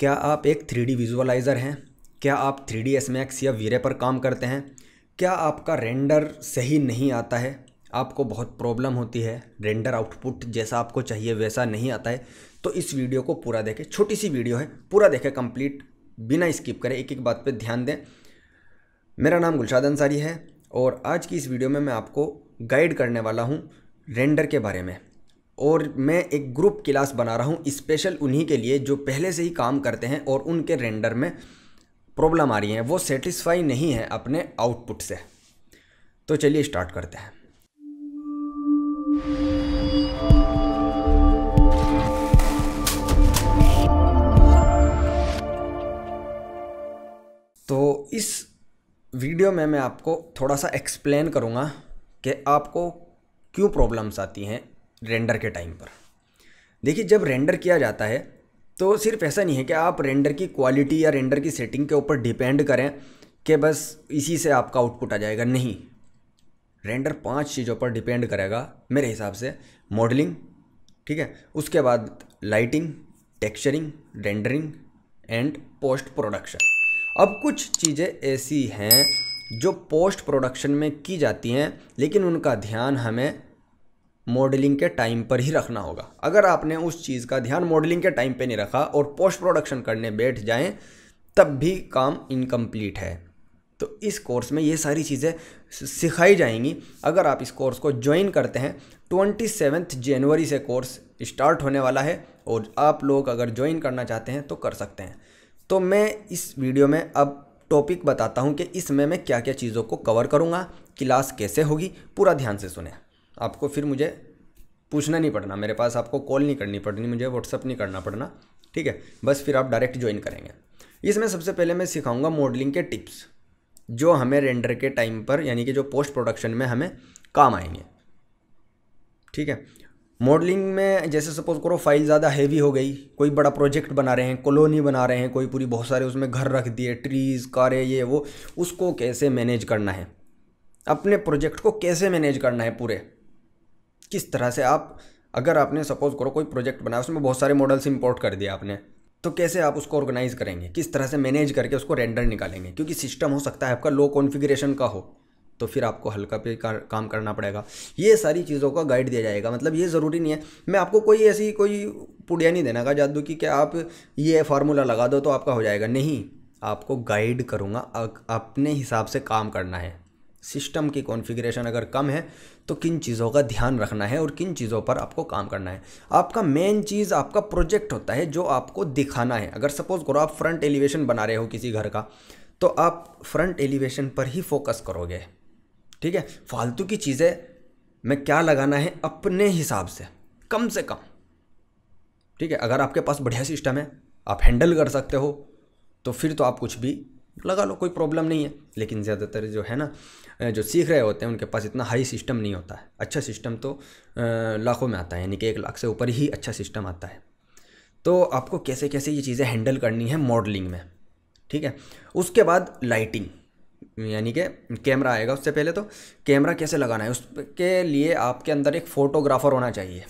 क्या आप एक थ्री डी विजुअलाइज़र हैं क्या आप थ्री डी एस मैक्स या वीरे पर काम करते हैं क्या आपका रेंडर सही नहीं आता है आपको बहुत प्रॉब्लम होती है रेंडर आउटपुट जैसा आपको चाहिए वैसा नहीं आता है तो इस वीडियो को पूरा देखें छोटी सी वीडियो है पूरा देखें कंप्लीट बिना स्किप करें एक एक बात पे ध्यान दें मेरा नाम गुलशाद अंसारी है और आज की इस वीडियो में मैं आपको गाइड करने वाला हूँ रेंडर के बारे में और मैं एक ग्रुप क्लास बना रहा हूँ स्पेशल उन्हीं के लिए जो पहले से ही काम करते हैं और उनके रेंडर में प्रॉब्लम आ रही है वो सेटिस्फाई नहीं है अपने आउटपुट से तो चलिए स्टार्ट करते हैं तो इस वीडियो में मैं आपको थोड़ा सा एक्सप्लेन करूँगा कि आपको क्यों प्रॉब्लम्स आती हैं रेंडर के टाइम पर देखिए जब रेंडर किया जाता है तो सिर्फ ऐसा नहीं है कि आप रेंडर की क्वालिटी या रेंडर की सेटिंग के ऊपर डिपेंड करें कि बस इसी से आपका आउटपुट आ जाएगा नहीं रेंडर पांच चीज़ों पर डिपेंड करेगा मेरे हिसाब से मॉडलिंग ठीक है उसके बाद lighting texturing rendering and post production अब कुछ चीज़ें ऐसी हैं जो पोस्ट प्रोडक्शन में की जाती हैं लेकिन उनका ध्यान हमें मॉडलिंग के टाइम पर ही रखना होगा अगर आपने उस चीज़ का ध्यान मॉडलिंग के टाइम पे नहीं रखा और पोस्ट प्रोडक्शन करने बैठ जाएं तब भी काम इनकम्प्लीट है तो इस कोर्स में ये सारी चीज़ें सिखाई जाएंगी अगर आप इस कोर्स को ज्वाइन करते हैं ट्वेंटी सेवन्थ जनवरी से कोर्स स्टार्ट होने वाला है और आप लोग अगर ज्वाइन करना चाहते हैं तो कर सकते हैं तो मैं इस वीडियो में अब टॉपिक बताता हूँ कि इसमें मैं क्या क्या चीज़ों को कवर करूँगा क्लास कैसे होगी पूरा ध्यान से सुने आपको फिर मुझे पूछना नहीं पड़ना मेरे पास आपको कॉल नहीं करनी पड़नी मुझे व्हाट्सअप नहीं करना पड़ना ठीक है बस फिर आप डायरेक्ट ज्वाइन करेंगे इसमें सबसे पहले मैं सिखाऊंगा मॉडलिंग के टिप्स जो हमें रेंडर के टाइम पर यानी कि जो पोस्ट प्रोडक्शन में हमें काम आएंगे ठीक है मॉडलिंग में जैसे सपोज करो फाइल ज़्यादा हैवी हो गई कोई बड़ा प्रोजेक्ट बना रहे हैं कॉलोनी बना रहे हैं कोई पूरी बहुत सारे उसमें घर रख दिए ट्रीज़ कारें ये वो उसको कैसे मैनेज करना है अपने प्रोजेक्ट को कैसे मैनेज करना है पूरे किस तरह से आप अगर आपने सपोज करो कोई प्रोजेक्ट बनाया उसमें बहुत सारे मॉडल्स इंपोर्ट कर दिया आपने तो कैसे आप उसको ऑर्गेनाइज करेंगे किस तरह से मैनेज करके उसको रेंडर निकालेंगे क्योंकि सिस्टम हो सकता है आपका लो कॉन्फ़िगरेशन का हो तो फिर आपको हल्का पे कार, काम करना पड़ेगा ये सारी चीज़ों का गाइड दिया जाएगा मतलब ये ज़रूरी नहीं है मैं आपको कोई ऐसी कोई पुड़िया नहीं देना का जादू कि क्या आप ये फार्मूला लगा दो तो आपका हो जाएगा नहीं आपको गाइड करूँगा अपने हिसाब से काम करना है सिस्टम की कॉन्फ़िगरेशन अगर कम है तो किन चीज़ों का ध्यान रखना है और किन चीज़ों पर आपको काम करना है आपका मेन चीज़ आपका प्रोजेक्ट होता है जो आपको दिखाना है अगर सपोज़ करो आप फ्रंट एलिवेशन बना रहे हो किसी घर का तो आप फ्रंट एलिवेशन पर ही फोकस करोगे ठीक है फालतू की चीज़ें में क्या लगाना है अपने हिसाब से कम से कम ठीक है अगर आपके पास बढ़िया सिस्टम है आप हैंडल कर सकते हो तो फिर तो आप कुछ भी लगा लो कोई प्रॉब्लम नहीं है लेकिन ज़्यादातर जो है ना जो सीख रहे होते हैं उनके पास इतना हाई सिस्टम नहीं होता है अच्छा सिस्टम तो लाखों में आता है यानी कि एक लाख से ऊपर ही अच्छा सिस्टम आता है तो आपको कैसे कैसे ये चीज़ें हैंडल करनी है मॉडलिंग में ठीक है उसके बाद लाइटिंग यानी कि कैमरा आएगा उससे पहले तो कैमरा कैसे लगाना है उसके लिए आपके अंदर एक फ़ोटोग्राफ़र होना चाहिए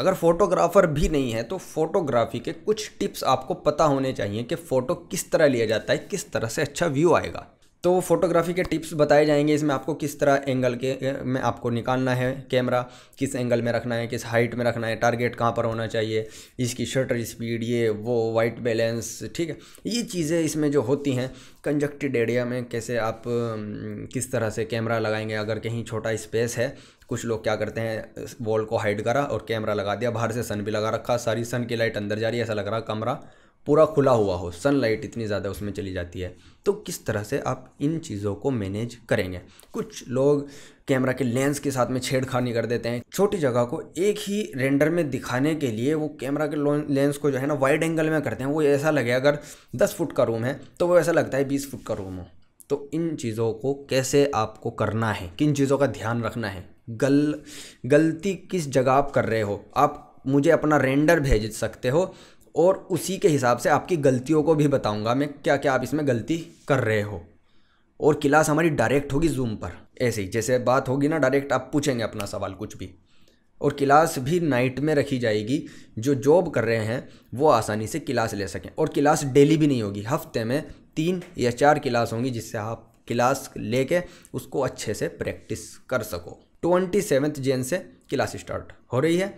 अगर फोटोग्राफर भी नहीं है तो फोटोग्राफी के कुछ टिप्स आपको पता होने चाहिए कि फ़ोटो किस तरह लिया जाता है किस तरह से अच्छा व्यू आएगा तो फोटोग्राफी के टिप्स बताए जाएंगे इसमें आपको किस तरह एंगल के में आपको निकालना है कैमरा किस एंगल में रखना है किस हाइट में रखना है टारगेट कहाँ पर होना चाहिए इसकी शटर स्पीड ये वो वाइट बैलेंस ठीक है ये चीज़ें इसमें जो होती हैं कंजक्टेड एरिया में कैसे आप किस तरह से कैमरा लगाएंगे अगर कहीं छोटा स्पेस है कुछ लोग क्या करते हैं वॉल को हाइड करा और कैमरा लगा दिया बाहर से सन भी लगा रखा सारी सन की लाइट अंदर जा रही है ऐसा लग रहा कमरा पूरा खुला हुआ हो सन लाइट इतनी ज़्यादा उसमें चली जाती है तो किस तरह से आप इन चीज़ों को मैनेज करेंगे कुछ लोग कैमरा के लेंस के साथ में छेड़खानी कर देते हैं छोटी जगह को एक ही रेंडर में दिखाने के लिए वो कैमरा के लेंस को जो है ना वाइड एंगल में करते हैं वो ऐसा लगे अगर दस फुट का रूम है तो वो ऐसा लगता है बीस फुट का रूम हो तो इन चीज़ों को कैसे आपको करना है किन चीज़ों का ध्यान रखना है गल गलती किस जगह आप कर रहे हो आप मुझे अपना रेंडर भेज सकते हो और उसी के हिसाब से आपकी गलतियों को भी बताऊंगा मैं क्या क्या आप इसमें गलती कर रहे हो और क्लास हमारी डायरेक्ट होगी जूम पर ऐसे ही जैसे बात होगी ना डायरेक्ट आप पूछेंगे अपना सवाल कुछ भी और क्लास भी नाइट में रखी जाएगी जो जॉब कर रहे हैं वो आसानी से क्लास ले सकें और क्लास डेली भी नहीं होगी हफ्ते में तीन या चार क्लास होंगी जिससे आप क्लास लेके उसको अच्छे से प्रैक्टिस कर सको ट्वेंटी सेवन्थ जेन से क्लास स्टार्ट हो रही है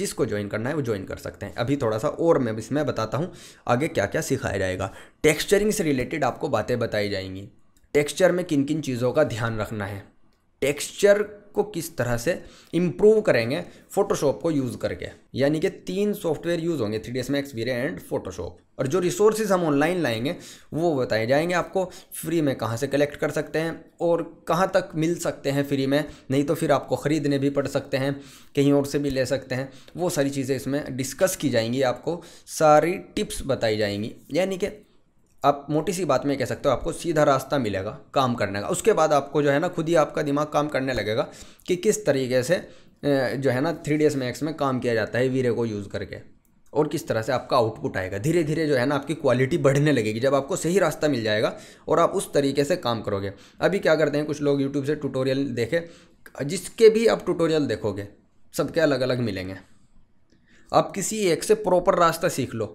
जिसको ज्वाइन करना है वो ज्वाइन कर सकते हैं अभी थोड़ा सा और मैं इसमें बताता हूँ आगे क्या क्या सिखाया जाएगा टेक्सचरिंग से रिलेटेड आपको बातें बताई जाएंगी टेक्सचर में किन किन चीज़ों का ध्यान रखना है टेक्सचर को किस तरह से इम्प्रूव करेंगे फोटोशॉप को यूज़ करके यानी कि तीन सॉफ्टवेयर यूज़ होंगे थ्री डी एस मैक्स वीरे एंड फोटोशॉप और जो रिसोर्सेज हम ऑनलाइन लाएंगे वो बताए जाएंगे आपको फ्री में कहाँ से कलेक्ट कर सकते हैं और कहाँ तक मिल सकते हैं फ्री में नहीं तो फिर आपको ख़रीदने भी पड़ सकते हैं कहीं और से भी ले सकते हैं वो सारी चीज़ें इसमें डिस्कस की जाएंगी आपको सारी टिप्स बताई जाएंगी यानी कि आप मोटी सी बात में कह सकते हो आपको सीधा रास्ता मिलेगा काम करने का उसके बाद आपको जो है ना खुद ही आपका दिमाग काम करने लगेगा कि किस तरीके से जो है ना थ्री डेज मैक्स में काम किया जाता है वीरे को यूज़ करके और किस तरह से आपका आउटपुट आएगा धीरे धीरे जो है ना आपकी क्वालिटी बढ़ने लगेगी जब आपको सही रास्ता मिल जाएगा और आप उस तरीके से काम करोगे अभी क्या करते हैं कुछ लोग यूट्यूब से ट्यूटोरियल देखे जिसके भी आप ट्यूटोरियल देखोगे सबके अलग अलग मिलेंगे आप किसी एक से प्रॉपर रास्ता सीख लो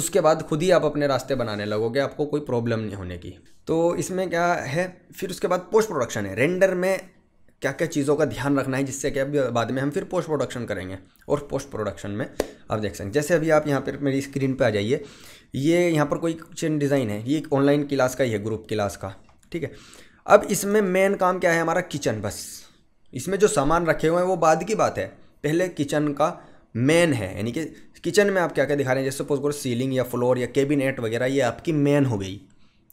उसके बाद खुद ही आप अपने रास्ते बनाने लगोगे आपको कोई प्रॉब्लम नहीं होने की तो इसमें क्या है फिर उसके बाद पोस्ट प्रोडक्शन है रेंडर में क्या क्या चीज़ों का ध्यान रखना है जिससे कि अब बाद में हम फिर पोस्ट प्रोडक्शन करेंगे और पोस्ट प्रोडक्शन में आप देख सकते हैं जैसे अभी आप यहाँ पर मेरी स्क्रीन पर आ जाइए ये यहाँ पर कोई चेन डिज़ाइन है ये एक ऑनलाइन क्लास का ही है ग्रुप क्लास का ठीक है अब इसमें मेन काम क्या है हमारा किचन बस इसमें जो सामान रखे हुए हैं वो बाद की बात है पहले किचन का मेन है यानी कि किचन में आप क्या क्या दिखा रहे हैं जैसे सपोज करो सीलिंग या फ्लोर या कैबिनेट वगैरह ये आपकी मेन हो गई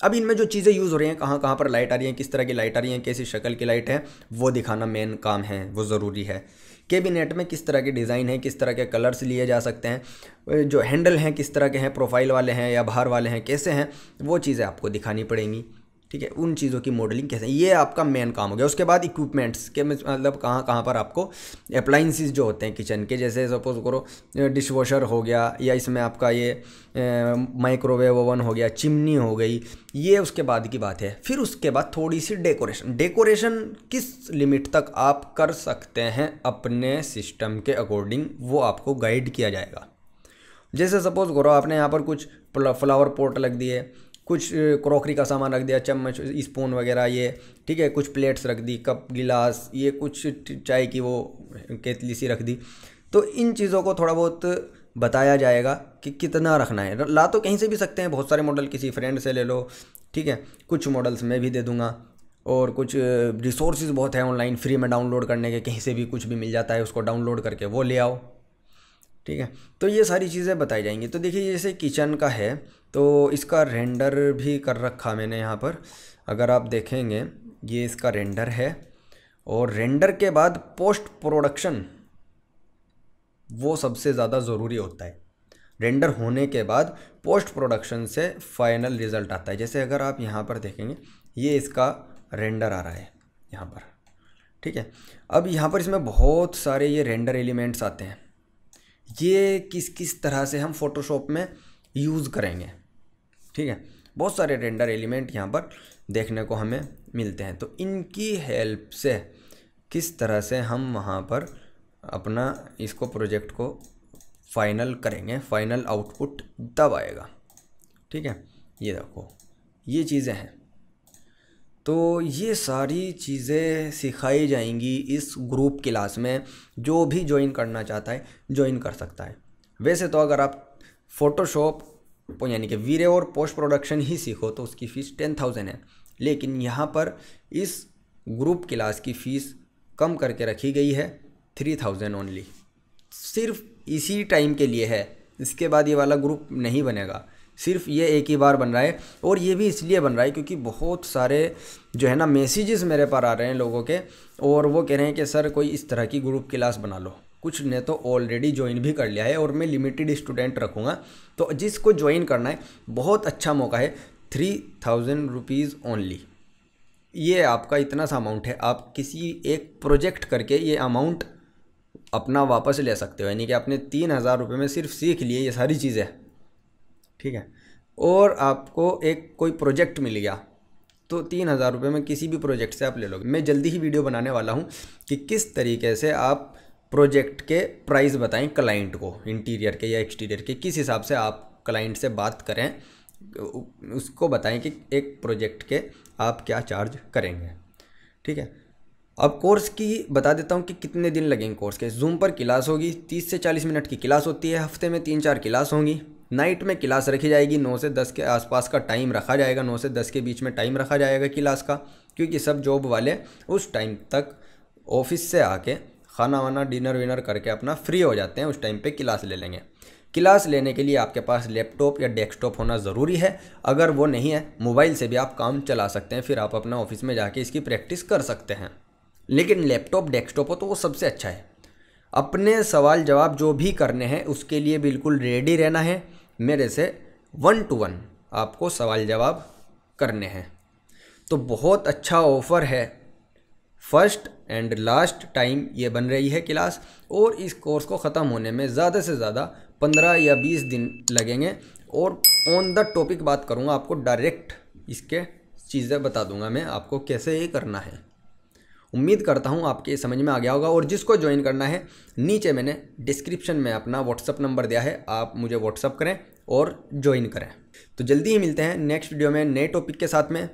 अब इनमें जो चीज़ें यूज़ हो रही हैं कहाँ कहाँ पर लाइट आ रही हैं किस तरह की लाइट आ रही हैं कैसी शक्ल की लाइट है वो दिखाना मेन काम है वो ज़रूरी है कैबिनेट में किस तरह के डिज़ाइन है किस तरह के कलर्स लिए जा सकते हैं जो हैंडल हैं किस तरह के हैं प्रोफाइल वाले हैं या बाहर वाले हैं कैसे हैं वो चीज़ें आपको दिखानी पड़ेंगी ठीक है उन चीज़ों की मॉडलिंग कैसे ये आपका मेन काम हो गया उसके बाद इक्विपमेंट्स के मतलब कहाँ कहाँ पर आपको अप्लाइंसिस जो होते हैं किचन के जैसे सपोज करो डिश वॉशर हो गया या इसमें आपका ये माइक्रोवेव ओवन हो गया चिमनी हो गई ये उसके बाद की बात है फिर उसके बाद थोड़ी सी डेकोरेशन डेकोरेशन किस लिमिट तक आप कर सकते हैं अपने सिस्टम के अकॉर्डिंग वो आपको गाइड किया जाएगा जैसे सपोज़ करो आपने यहाँ पर कुछ फ्लावर पोर्ट लग दिए कुछ क्रॉकरी का सामान रख दिया चम्मच स्पून वगैरह ये ठीक है कुछ प्लेट्स रख दी कप गिलास ये कुछ चाय की वो केतली सी रख दी तो इन चीज़ों को थोड़ा बहुत बताया जाएगा कि कितना रखना है ला तो कहीं से भी सकते हैं बहुत सारे मॉडल किसी फ्रेंड से ले लो ठीक है कुछ मॉडल्स मैं भी दे दूँगा और कुछ रिसोर्सेज बहुत हैं ऑनलाइन फ्री में डाउनलोड करने के कहीं से भी कुछ भी मिल जाता है उसको डाउनलोड करके वो ले आओ ठीक है तो ये सारी चीज़ें बताई जाएंगी तो देखिए जैसे किचन का है तो इसका रेंडर भी कर रखा मैंने यहाँ पर अगर आप देखेंगे ये इसका रेंडर है और रेंडर के बाद पोस्ट प्रोडक्शन वो सबसे ज़्यादा ज़रूरी होता है रेंडर होने के बाद पोस्ट प्रोडक्शन से फाइनल रिज़ल्ट आता है जैसे अगर आप यहाँ पर देखेंगे ये इसका रेंडर आ रहा है यहाँ पर ठीक है अब यहाँ पर इसमें बहुत सारे ये रेंडर एलिमेंट्स आते हैं ये किस किस तरह से हम फोटोशॉप में यूज़ करेंगे ठीक है बहुत सारे रेंडर एलिमेंट यहाँ पर देखने को हमें मिलते हैं तो इनकी हेल्प से किस तरह से हम वहाँ पर अपना इसको प्रोजेक्ट को फाइनल करेंगे फाइनल आउटपुट तब आएगा ठीक है ये देखो ये चीज़ें हैं तो ये सारी चीज़ें सिखाई जाएंगी इस ग्रुप क्लास में जो भी ज्वाइन करना चाहता है ज्वाइन कर सकता है वैसे तो अगर आप फ़ोटोशॉप यानी कि वीरे और पोस्ट प्रोडक्शन ही सीखो तो उसकी फ़ीस टेन थाउजेंड है लेकिन यहाँ पर इस ग्रुप क्लास की फ़ीस कम करके रखी गई है थ्री थाउजेंड ओनली सिर्फ इसी टाइम के लिए है इसके बाद ये वाला ग्रुप नहीं बनेगा सिर्फ ये एक ही बार बन रहा है और ये भी इसलिए बन रहा है क्योंकि बहुत सारे जो है ना मैसेजेस मेरे पर आ रहे हैं लोगों के और वो कह रहे हैं कि सर कोई इस तरह की ग्रुप क्लास बना लो कुछ ने तो ऑलरेडी ज्वाइन भी कर लिया है और मैं लिमिटेड स्टूडेंट रखूँगा तो जिसको ज्वाइन करना है बहुत अच्छा मौका है थ्री थाउजेंड रुपीज़ ओनली ये आपका इतना सा अमाउंट है आप किसी एक प्रोजेक्ट करके ये अमाउंट अपना वापस ले सकते हो यानी कि आपने तीन हज़ार रुपये में सिर्फ सीख लिए ये सारी चीज़ें ठीक है और आपको एक कोई प्रोजेक्ट मिल गया तो तीन हज़ार रुपये में किसी भी प्रोजेक्ट से आप ले लोगे मैं जल्दी ही वीडियो बनाने वाला हूँ कि किस तरीके से आप प्रोजेक्ट के प्राइस बताएं क्लाइंट को इंटीरियर के या एक्सटीरियर के किस हिसाब से आप क्लाइंट से बात करें उसको बताएं कि एक प्रोजेक्ट के आप क्या चार्ज करेंगे ठीक है अब कोर्स की बता देता हूँ कि कितने दिन लगेंगे कोर्स के जूम पर क्लास होगी तीस से चालीस मिनट की क्लास होती है हफ्ते में तीन चार क्लास होंगी नाइट में क्लास रखी जाएगी नौ से दस के आसपास का टाइम रखा जाएगा नौ से दस के बीच में टाइम रखा जाएगा क्लास का क्योंकि सब जॉब वाले उस टाइम तक ऑफिस से आके खाना वाना डिनर विनर करके अपना फ्री हो जाते हैं उस टाइम पे क्लास ले लेंगे क्लास लेने के लिए आपके पास लैपटॉप या डेस्कटॉप होना ज़रूरी है अगर वो नहीं है मोबाइल से भी आप काम चला सकते हैं फिर आप अपना ऑफिस में जाके इसकी प्रैक्टिस कर सकते हैं लेकिन लैपटॉप डेस्कटॉप हो तो वो सबसे अच्छा है अपने सवाल जवाब जो भी करने हैं उसके लिए बिल्कुल रेडी रहना है मेरे से वन टू वन आपको सवाल जवाब करने हैं तो बहुत अच्छा ऑफ़र है फर्स्ट एंड लास्ट टाइम ये बन रही है क्लास और इस कोर्स को ख़त्म होने में ज़्यादा से ज़्यादा पंद्रह या बीस दिन लगेंगे और ऑन द टॉपिक बात करूँगा आपको डायरेक्ट इसके चीज़ें बता दूंगा मैं आपको कैसे ये करना है उम्मीद करता हूँ आपके समझ में आ गया होगा और जिसको ज्वाइन करना है नीचे मैंने डिस्क्रिप्शन में अपना व्हाट्सअप नंबर दिया है आप मुझे व्हाट्सअप करें और ज्वाइन करें तो जल्दी ही मिलते हैं नेक्स्ट वीडियो में नए टॉपिक के साथ में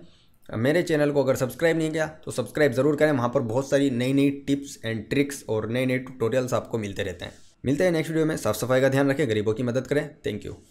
मेरे चैनल को अगर सब्सक्राइब नहीं किया तो सब्सक्राइब ज़रूर करें वहाँ पर बहुत सारी नई नई टिप्स एंड ट्रिक्स और नए नए ट्यूटोरियल्स आपको मिलते रहते हैं मिलते हैं नेक्स्ट वीडियो में साफ़ सफाई का ध्यान रखें गरीबों की मदद करें थैंक यू